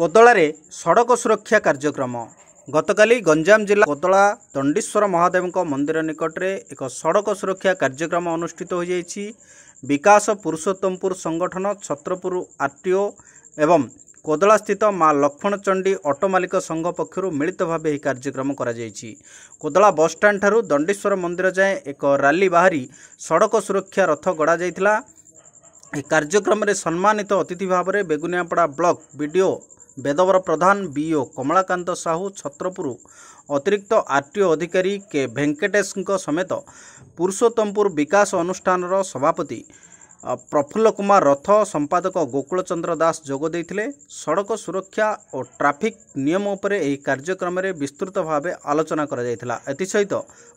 କୋଦଳାରେ ସଡ଼କ ସୁରକ୍ଷା କାର୍ଯ୍ୟକ୍ରମ ଗତକାଲି ଗଞ୍ଜାମ ଜିଲ୍ଲା କୋଦଳା ଦଣ୍ଡେଶ୍ୱର ମହାଦେବଙ୍କ ମନ୍ଦିର ନିକଟରେ ଏକ ସଡ଼କ ସୁରକ୍ଷା କାର୍ଯ୍ୟକ୍ରମ ଅନୁଷ୍ଠିତ ହୋଇଯାଇଛି ବିକାଶ ପୁରୁଷୋତ୍ତମପୁର ସଂଗଠନ ଛତ୍ରପୁର ଆର୍ଟିଓ ଏବଂ କୋଦଳାସ୍ଥିତ ମା ଲକ୍ଷ୍ମଣଚଣ୍ଡୀ ଅଟୋ ମାଲିକ ସଂଘ ପକ୍ଷରୁ ମିଳିତ ଭାବେ ଏହି କାର୍ଯ୍ୟକ୍ରମ କରାଯାଇଛି କୋଦଳା ବସ୍ଷ୍ଟାଣ୍ଡଠାରୁ ଦଣ୍ଡେଶ୍ୱର ମନ୍ଦିର ଯାଏଁ ଏକ ରାଲି ବାହାରି ସଡ଼କ ସୁରକ୍ଷା ରଥ ଗଡ଼ାଯାଇଥିଲା ଏହି କାର୍ଯ୍ୟକ୍ରମରେ ସମ୍ମାନିତ ଅତିଥି ଭାବରେ Beguniapada block B D Bedabar Pradhan BEO Kamalakanta Sahu Chhatrapur ଅତିରିକ୍ତ ଆର୍ଟିଓ ଅଧିକାରୀ କେ ଭେଙ୍କଟେଶଙ୍କ ସମେତ ପୁରୁଷୋତ୍ତମପୁର ବିକାଶ ଅନୁଷ୍ଠାନର ସଭାପତି ପ୍ରଫୁଲ୍ଲ କୁମାର ରଥ ସମ୍ପାଦକ ଗୋକୁଳ ଚନ୍ଦ୍ର ଦାସ ଯୋଗ ଦେଇଥିଲେ ସଡ଼କ ସୁରକ୍ଷା ଓ ଟ୍ରାଫିକ୍ ନିୟମ ଉପରେ ଏହି କାର୍ଯ୍ୟକ୍ରମରେ ବିସ୍ତୃତ ଭାବେ ଆଲୋଚନା କରାଯାଇଥିଲା ଏଥିସହିତ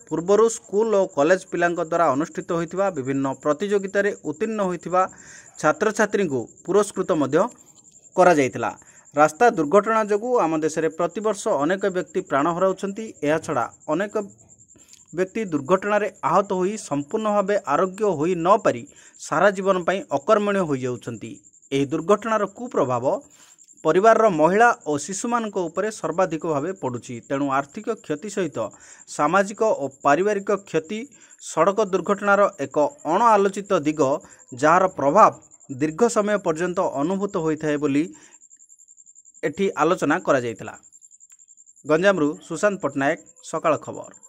ପୂର୍ବରୁ ସ୍କୁଲ ଓ କଲେଜ ପିଲାଙ୍କ ଦ୍ୱାରା ଅନୁଷ୍ଠିତ ହୋଇଥିବା ବିଭିନ୍ନ ପ୍ରତିଯୋଗିତାରେ ଉତ୍ତୀର୍ଣ୍ଣ ହୋଇଥିବା ଛାତ୍ରଛାତ୍ରୀଙ୍କୁ ପୁରସ୍କୃତ ମଧ୍ୟ କରାଯାଇଥିଲା ରାସ୍ତା ଦୁର୍ଘଟଣା ଯୋଗୁଁ ଆମ ଦେଶରେ ପ୍ରତିବର୍ଷ ଅନେକ ବ୍ୟକ୍ତି ପ୍ରାଣ ହରାଉଛନ୍ତି ଏହାଛଡ଼ା ଅନେକ ବ୍ୟକ୍ତି ଦୁର୍ଘଟଣାରେ ଆହତ ହୋଇ ସମ୍ପୂର୍ଣ୍ଣ ଭାବେ ଆରୋଗ୍ୟ ହୋଇ ନ ପାରି ସାରା ଜୀବନ ପାଇଁ ଅକର୍ମଣୀୟ ହୋଇଯାଉଛନ୍ତି ଏହି ଦୁର୍ଘଟଣାର କୁପ୍ରଭାବ ପରିବାରର ମହିଳା ଓ ଶିଶୁମାନଙ୍କ ଉପରେ ସର୍ବାଧିକ ଭାବେ ପଡ଼ୁଛି ତେଣୁ ଆର୍ଥିକ କ୍ଷତି ସହିତ ସାମାଜିକ ଓ ପାରିବାରିକ କ୍ଷତି ସଡ଼କ ଦୁର୍ଘଟଣାର ଏକ ଅଣ ଆଲୋଚିତ ଦିଗ ଯାହାର ପ୍ରଭାବ ଦୀର୍ଘ ସମୟ ପର୍ଯ୍ୟନ୍ତ ଅନୁଭୂତ ହୋଇଥାଏ ବୋଲି ଏଠି ଆଲୋଚନା କରାଯାଇଥିଲା ଗଞ୍ଜାମରୁ ସୁଶାନ୍ତ ପଟ୍ଟନାୟକ ସକାଳ ଖବର